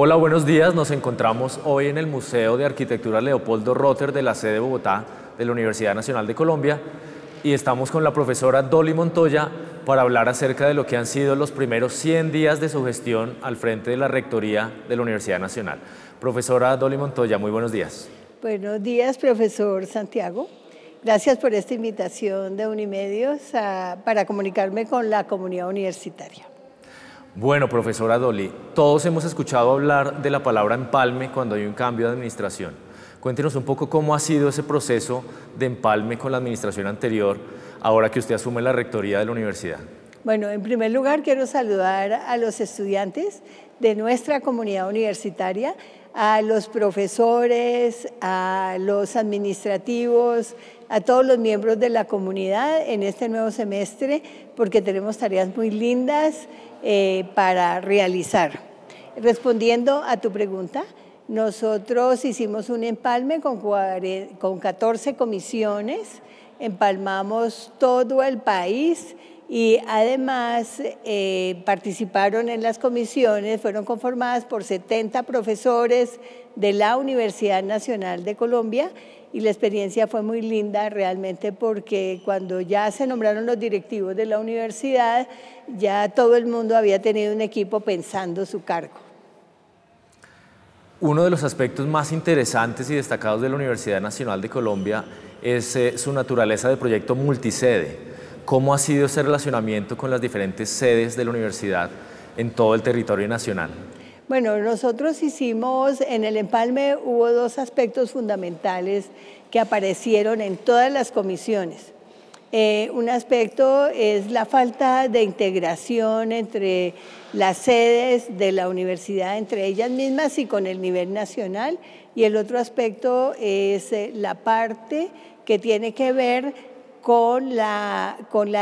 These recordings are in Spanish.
Hola, buenos días. Nos encontramos hoy en el Museo de Arquitectura Leopoldo Rotter de la sede de Bogotá de la Universidad Nacional de Colombia y estamos con la profesora Dolly Montoya para hablar acerca de lo que han sido los primeros 100 días de su gestión al frente de la Rectoría de la Universidad Nacional. Profesora Dolly Montoya, muy buenos días. Buenos días, profesor Santiago. Gracias por esta invitación de Unimedios a, para comunicarme con la comunidad universitaria. Bueno, profesora Dolly, todos hemos escuchado hablar de la palabra empalme cuando hay un cambio de administración. Cuéntenos un poco cómo ha sido ese proceso de empalme con la administración anterior, ahora que usted asume la rectoría de la universidad. Bueno, en primer lugar quiero saludar a los estudiantes de nuestra comunidad universitaria, a los profesores, a los administrativos, a todos los miembros de la comunidad en este nuevo semestre, porque tenemos tareas muy lindas eh, para realizar. Respondiendo a tu pregunta, nosotros hicimos un empalme con, con 14 comisiones, empalmamos todo el país, y además eh, participaron en las comisiones, fueron conformadas por 70 profesores de la Universidad Nacional de Colombia y la experiencia fue muy linda realmente porque cuando ya se nombraron los directivos de la universidad, ya todo el mundo había tenido un equipo pensando su cargo. Uno de los aspectos más interesantes y destacados de la Universidad Nacional de Colombia es eh, su naturaleza de proyecto multisede cómo ha sido ese relacionamiento con las diferentes sedes de la universidad en todo el territorio nacional. Bueno, nosotros hicimos, en el empalme hubo dos aspectos fundamentales que aparecieron en todas las comisiones. Eh, un aspecto es la falta de integración entre las sedes de la universidad, entre ellas mismas y con el nivel nacional. Y el otro aspecto es eh, la parte que tiene que ver con la,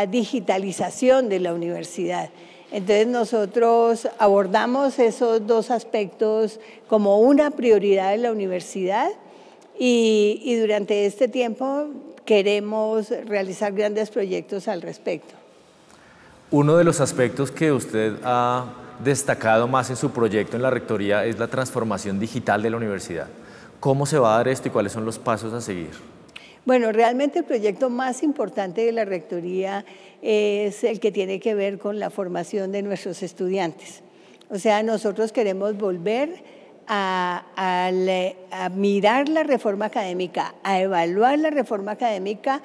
digitalización de la universidad. Entonces nosotros abordamos esos dos aspectos como una prioridad de la universidad y, y durante este tiempo queremos realizar grandes proyectos al respecto. Uno de los aspectos que usted ha destacado más en su proyecto en la Rectoría es la transformación digital de la universidad. ¿Cómo se va a dar esto y cuáles son los pasos a seguir? Bueno, realmente el proyecto más importante de la Rectoría es el que tiene que ver con la formación de nuestros estudiantes. O sea, nosotros queremos volver a, mirar la reforma académica, a evaluar la reforma académica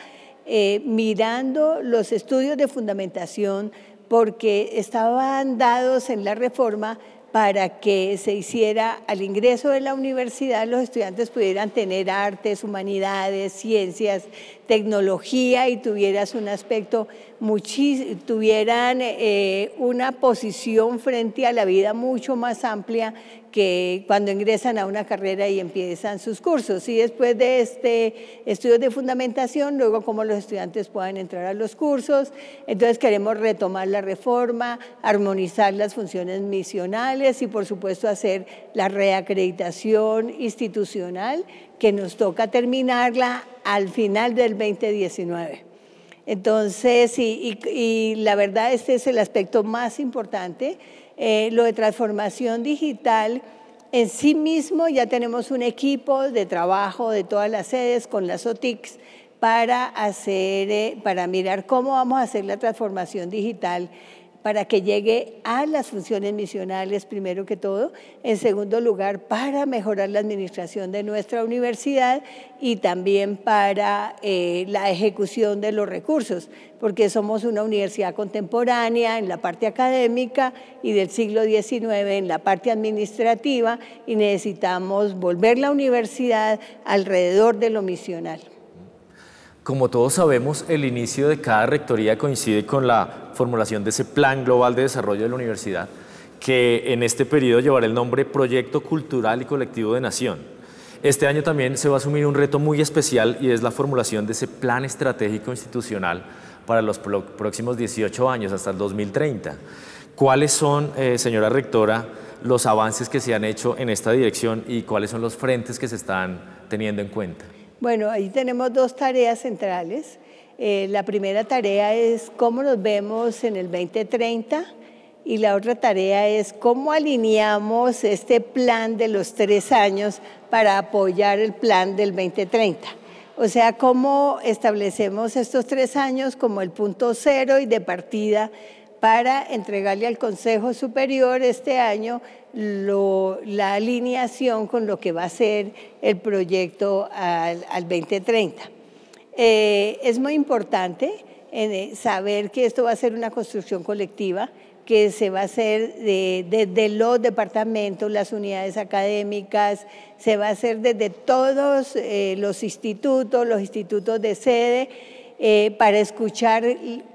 eh, mirando los estudios de fundamentación porque estaban dados en la reforma, para que se hiciera al ingreso de la universidad, los estudiantes pudieran tener artes, humanidades, ciencias, tecnología y tuvieras un aspecto, tuvieran eh, una posición frente a la vida mucho más amplia que cuando ingresan a una carrera y empiezan sus cursos. Y después de este estudio de fundamentación, luego cómo los estudiantes puedan entrar a los cursos. Entonces queremos retomar la reforma, armonizar las funciones misionales y por supuesto hacer la reacreditación institucional que nos toca terminarla al final del 2019. Entonces, y, y la verdad este es el aspecto más importante eh, lo de transformación digital, en sí mismo ya tenemos un equipo de trabajo de todas las sedes con las OTICs para, eh, para mirar cómo vamos a hacer la transformación digital para que llegue a las funciones misionales primero que todo, en segundo lugar para mejorar la administración de nuestra universidad y también para eh, la ejecución de los recursos, porque somos una universidad contemporánea en la parte académica y del siglo XIX en la parte administrativa y necesitamos volver la universidad alrededor de lo misional. Como todos sabemos, el inicio de cada rectoría coincide con la formulación de ese Plan Global de Desarrollo de la Universidad, que en este periodo llevará el nombre Proyecto Cultural y Colectivo de Nación. Este año también se va a asumir un reto muy especial y es la formulación de ese Plan Estratégico Institucional para los próximos 18 años, hasta el 2030. ¿Cuáles son, eh, señora rectora, los avances que se han hecho en esta dirección y cuáles son los frentes que se están teniendo en cuenta? Bueno, ahí tenemos dos tareas centrales. Eh, la primera tarea es cómo nos vemos en el 2030 y la otra tarea es cómo alineamos este plan de los tres años para apoyar el plan del 2030. O sea, cómo establecemos estos tres años como el punto cero y de partida para entregarle al Consejo Superior este año la alineación con lo que va a ser el proyecto al, 2030. Eh, es muy importante eh, saber que esto va a ser una construcción colectiva, que se va a hacer desde los departamentos, las unidades académicas, se va a hacer desde todos eh, los institutos, los institutos de sede eh, para escuchar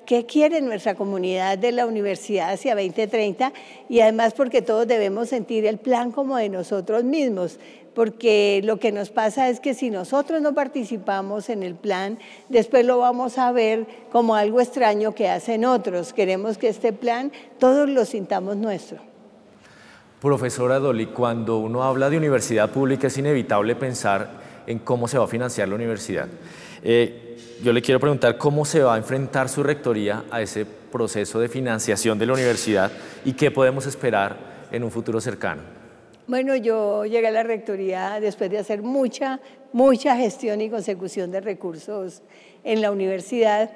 qué quiere nuestra comunidad de la universidad hacia 2030 y además porque todos debemos sentir el plan como de nosotros mismos porque lo que nos pasa es que si nosotros no participamos en el plan, después lo vamos a ver como algo extraño que hacen otros. Queremos que este plan todos lo sintamos nuestro. Profesora Dolly, cuando uno habla de universidad pública es inevitable pensar en cómo se va a financiar la universidad. Eh, yo le quiero preguntar cómo se va a enfrentar su rectoría a ese proceso de financiación de la universidad y qué podemos esperar en un futuro cercano. Bueno, yo llegué a la rectoría después de hacer mucha, mucha gestión y consecución de recursos en la universidad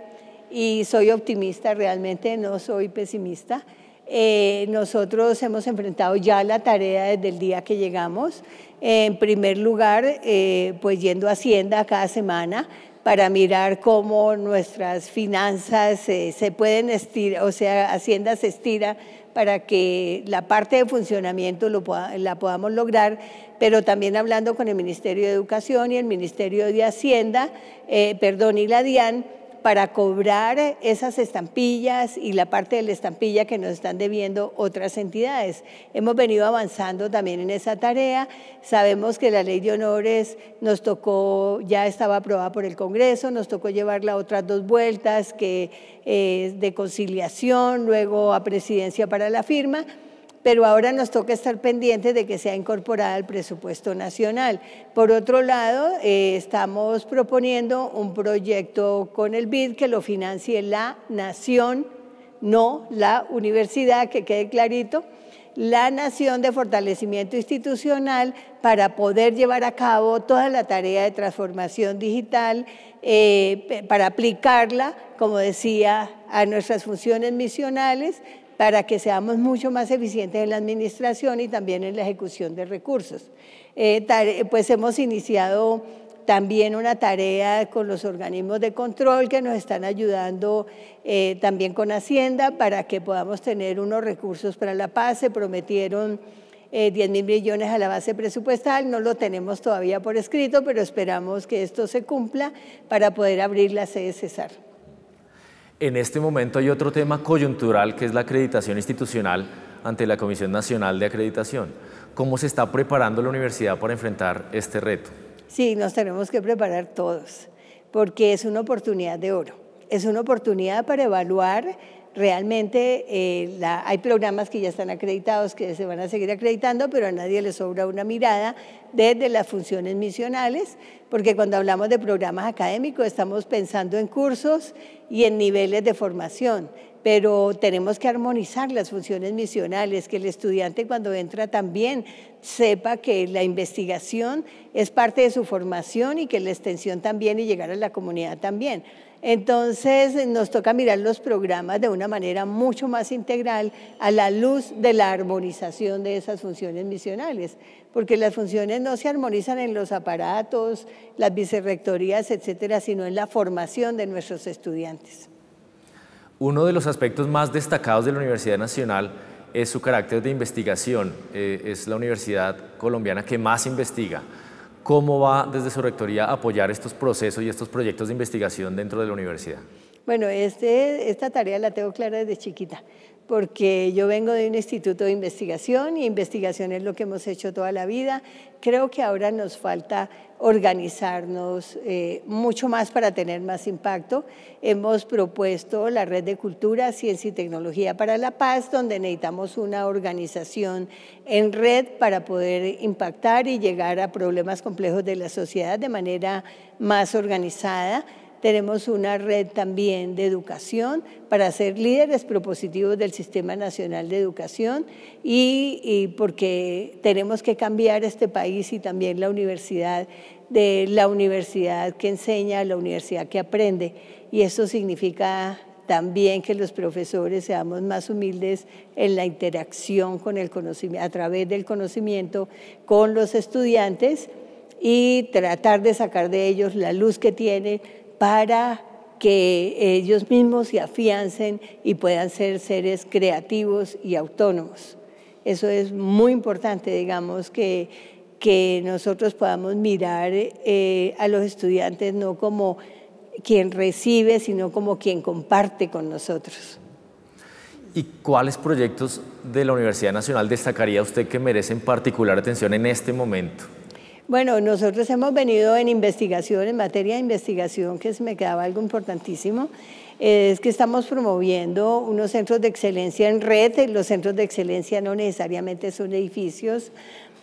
y soy optimista realmente, no soy pesimista. Eh, nosotros hemos enfrentado ya la tarea desde el día que llegamos. En primer lugar, eh, pues yendo a Hacienda cada semana, para mirar cómo nuestras finanzas eh, se pueden estirar, o sea, Hacienda se estira para que la parte de funcionamiento la podamos lograr, pero también hablando con el Ministerio de Educación y el Ministerio de Hacienda, eh, perdón, y la DIAN, para cobrar esas estampillas y la parte de la estampilla que nos están debiendo otras entidades. Hemos venido avanzando también en esa tarea. Sabemos que la ley de honores nos tocó, ya estaba aprobada por el Congreso, nos tocó llevarla otras dos vueltas que, eh, de conciliación, luego a presidencia para la firma pero ahora nos toca estar pendientes de que sea incorporada al presupuesto nacional. Por otro lado, eh, estamos proponiendo un proyecto con el BID que lo financie la nación, no la universidad, que quede clarito, la nación de fortalecimiento institucional para poder llevar a cabo toda la tarea de transformación digital, eh, para aplicarla, como decía, a nuestras funciones misionales, para que seamos mucho más eficientes en la administración y también en la ejecución de recursos. Eh, pues hemos iniciado también una tarea con los organismos de control que nos están ayudando eh, también con Hacienda para que podamos tener unos recursos para la paz. Se prometieron 10 eh, mil millones a la base presupuestal, no lo tenemos todavía por escrito, pero esperamos que esto se cumpla para poder abrir la sede Cesar. En este momento hay otro tema coyuntural que es la acreditación institucional ante la Comisión Nacional de Acreditación. ¿Cómo se está preparando la universidad para enfrentar este reto? Sí, nos tenemos que preparar todos, porque es una oportunidad de oro. Es una oportunidad para evaluar realmente eh, hay programas que ya están acreditados, que se van a seguir acreditando, pero a nadie le sobra una mirada desde las funciones misionales, porque cuando hablamos de programas académicos estamos pensando en cursos y en niveles de formación, pero tenemos que armonizar las funciones misionales, que el estudiante cuando entra también sepa que la investigación es parte de su formación y que la extensión también y llegar a la comunidad también. Entonces nos toca mirar los programas de una manera mucho más integral a la luz de la armonización de esas funciones misionales, porque las funciones no se armonizan en los aparatos, las vicerrectorías, etcétera, sino en la formación de nuestros estudiantes. Uno de los aspectos más destacados de la Universidad Nacional es su carácter de investigación. Eh, es la universidad colombiana que más investiga. ¿Cómo va desde su rectoría a apoyar estos procesos y estos proyectos de investigación dentro de la universidad? Bueno, este, esta tarea la tengo clara desde chiquita porque yo vengo de un instituto de investigación y investigación es lo que hemos hecho toda la vida. Creo que ahora nos falta organizarnos eh, mucho más para tener más impacto. Hemos propuesto la red de cultura, ciencia y tecnología para la paz, donde necesitamos una organización en red para poder impactar y llegar a problemas complejos de la sociedad de manera más organizada tenemos una red también de educación para ser líderes propositivos del Sistema Nacional de Educación y, porque tenemos que cambiar este país y también la universidad de la universidad que enseña la universidad que aprende. Y eso significa también que los profesores seamos más humildes en la interacción con el conocimiento, a través del conocimiento con los estudiantes y tratar de sacar de ellos la luz que tienen, para que ellos mismos se afiancen y puedan ser seres creativos y autónomos. Eso es muy importante, digamos, que, nosotros podamos mirar eh, a los estudiantes no como quien recibe, sino como quien comparte con nosotros. ¿Y cuáles proyectos de la Universidad Nacional destacaría usted que merecen particular atención en este momento? Bueno, nosotros hemos venido en investigación, en materia de investigación, que se me quedaba algo importantísimo, es que estamos promoviendo unos centros de excelencia en red, los centros de excelencia no necesariamente son edificios,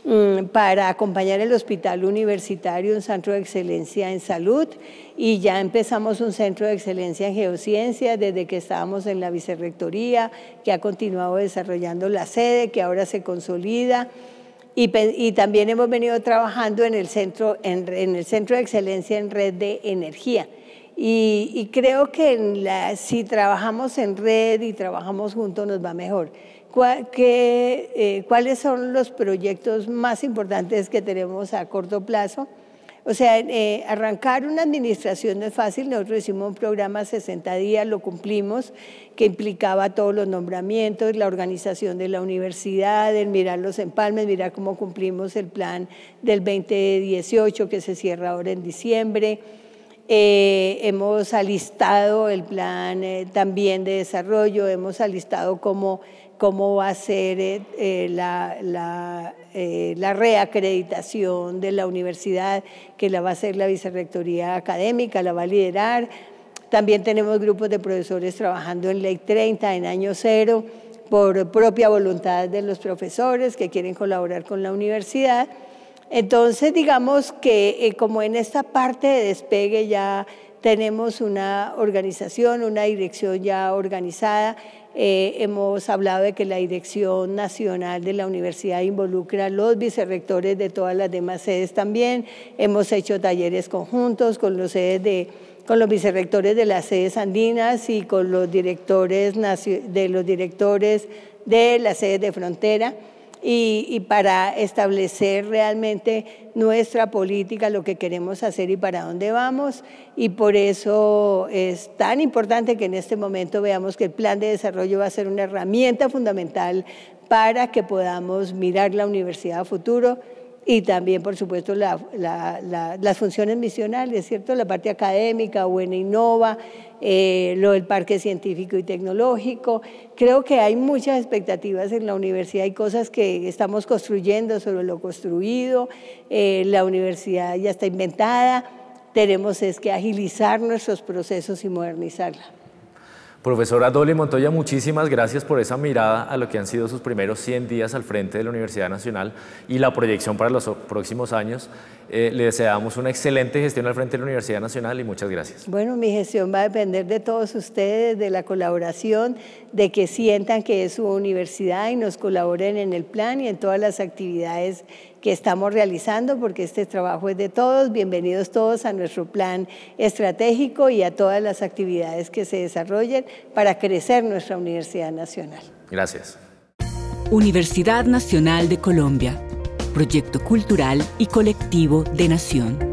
mm, para acompañar el hospital universitario, un centro de excelencia en salud y ya empezamos un centro de excelencia en geociencia desde que estábamos en la vicerrectoría, que ha continuado desarrollando la sede, que ahora se consolida. Y, también hemos venido trabajando en el, centro, de Excelencia en Red de Energía. Y, creo que si trabajamos en red y trabajamos juntos nos va mejor. Eh, ¿Cuáles son los proyectos más importantes que tenemos a corto plazo? O sea, eh, arrancar una administración no es fácil. Nosotros hicimos un programa 60 días, lo cumplimos, que implicaba todos los nombramientos, la organización de la universidad, el mirar los empalmes, mirar cómo cumplimos el plan del 2018 que se cierra ahora en diciembre eh, hemos alistado el plan eh, también de desarrollo, hemos alistado cómo, va a ser eh, la, la, la, reacreditación de la universidad, que la va a hacer la vicerrectoría académica, la va a liderar. También tenemos grupos de profesores trabajando en Ley 30, en año cero, por propia voluntad de los profesores que quieren colaborar con la universidad entonces, digamos que eh, como en esta parte de despegue ya tenemos una organización, una dirección ya organizada. Eh, hemos hablado de que la dirección nacional de la universidad involucra a los vicerrectores de todas las demás sedes también. Hemos hecho talleres conjuntos con los sedes con los vicerrectores de las sedes andinas y con los directores de los directores de las sedes de frontera y, para establecer realmente nuestra política, lo que queremos hacer y para dónde vamos. Y por eso es tan importante que en este momento veamos que el plan de desarrollo va a ser una herramienta fundamental para que podamos mirar la universidad a futuro y también, por supuesto, las funciones misionales, ¿cierto? La parte académica, Buena Innova, eh, lo del parque científico y tecnológico. Creo que hay muchas expectativas en la universidad, hay cosas que estamos construyendo sobre lo construido, eh, la universidad ya está inventada, tenemos es que agilizar nuestros procesos y modernizarla. Profesora Dolly Montoya, muchísimas gracias por esa mirada a lo que han sido sus primeros 100 días al frente de la Universidad Nacional y la proyección para los próximos años. Eh, le deseamos una excelente gestión al frente de la Universidad Nacional y muchas gracias. Bueno, mi gestión va a depender de todos ustedes, de la colaboración, de que sientan que es su universidad y nos colaboren en el plan y en todas las actividades que estamos realizando, porque este trabajo es de todos. Bienvenidos todos a nuestro plan estratégico y a todas las actividades que se desarrollen para crecer nuestra Universidad Nacional. Gracias. Universidad Nacional de Colombia, proyecto cultural y colectivo de nación.